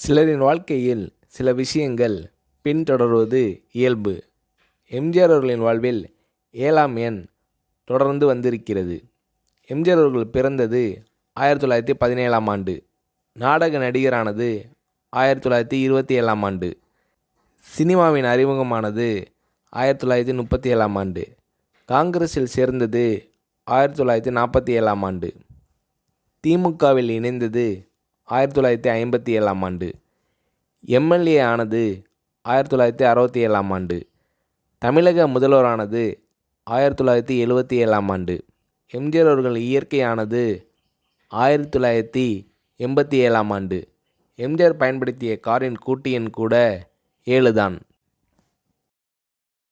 சிலரின் வாழ்க்கையில் சில விஷயங்கள் பின்தொடர்வது இயல்பு எம்ஜிஆர் அவர்களின் வாழ்வில் ஏழாம் எண் தொடர்ந்து வந்திருக்கிறது எம்ஜிஆர் அவர்கள் பிறந்தது ஆயிரத்தி தொள்ளாயிரத்தி பதினேழாம் ஆண்டு நாடக நடிகரானது ஆயிரத்தி தொள்ளாயிரத்தி இருபத்தி ஏழாம் ஆண்டு சினிமாவின் அறிமுகமானது ஆயிரத்தி தொள்ளாயிரத்தி முப்பத்தி ஏழாம் ஆண்டு காங்கிரஸில் சேர்ந்தது ஆயிரத்தி தொள்ளாயிரத்தி நாற்பத்தி ஏழாம் ஆண்டு திமுகவில் இணைந்தது ஆயிரத்தி தொள்ளாயிரத்தி ஐம்பத்தி ஏழாம் ஆண்டு எம்எல்ஏ ஆனது ஆயிரத்தி தொள்ளாயிரத்தி அறுபத்தி ஏழாம் ஆண்டு தமிழக முதல்வரானது ஆயிரத்தி தொள்ளாயிரத்தி எழுபத்தி ஏழாம் ஆண்டு எம்ஜிஆர் அவர்கள் இயற்கையானது ஆயிரத்தி தொள்ளாயிரத்தி எண்பத்தி ஏழாம் ஆண்டு எம்ஜிஆர் பயன்படுத்திய காரின் கூட்டியன் கூட ஏழு தான்